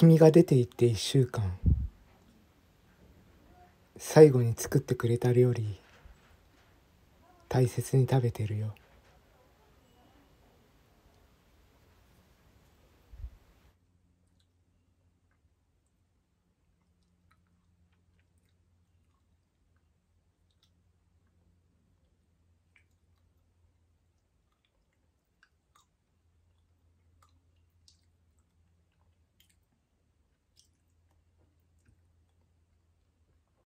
君が出て行って1週間最後に作ってくれた料理大切に食べてるよ